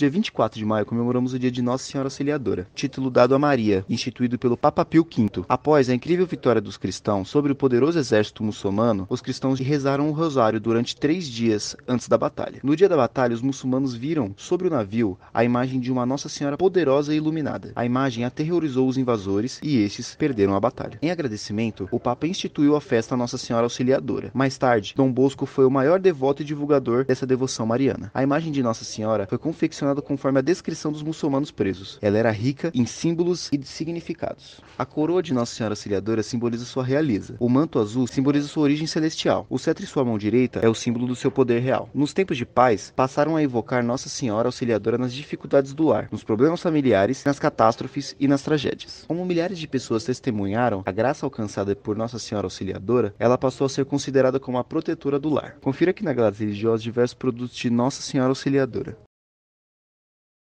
Dia 24 de maio comemoramos o dia de Nossa Senhora Auxiliadora, título dado a Maria, instituído pelo Papa Pio V. Após a incrível vitória dos cristãos sobre o poderoso exército muçulmano, os cristãos rezaram o rosário durante três dias antes da batalha. No dia da batalha, os muçulmanos viram sobre o navio a imagem de uma Nossa Senhora poderosa e iluminada. A imagem aterrorizou os invasores e estes perderam a batalha. Em agradecimento, o Papa instituiu a festa Nossa Senhora Auxiliadora. Mais tarde, Dom Bosco foi o maior devoto e divulgador dessa devoção mariana. A imagem de Nossa Senhora foi confeccionada conforme a descrição dos muçulmanos presos. Ela era rica em símbolos e de significados. A coroa de Nossa Senhora Auxiliadora simboliza sua realeza. O manto azul simboliza sua origem celestial. O cetro em sua mão direita é o símbolo do seu poder real. Nos tempos de paz, passaram a evocar Nossa Senhora Auxiliadora nas dificuldades do lar, nos problemas familiares, nas catástrofes e nas tragédias. Como milhares de pessoas testemunharam a graça alcançada por Nossa Senhora Auxiliadora, ela passou a ser considerada como a protetora do lar. Confira aqui na Galaxia Religiosa diversos produtos de Nossa Senhora Auxiliadora.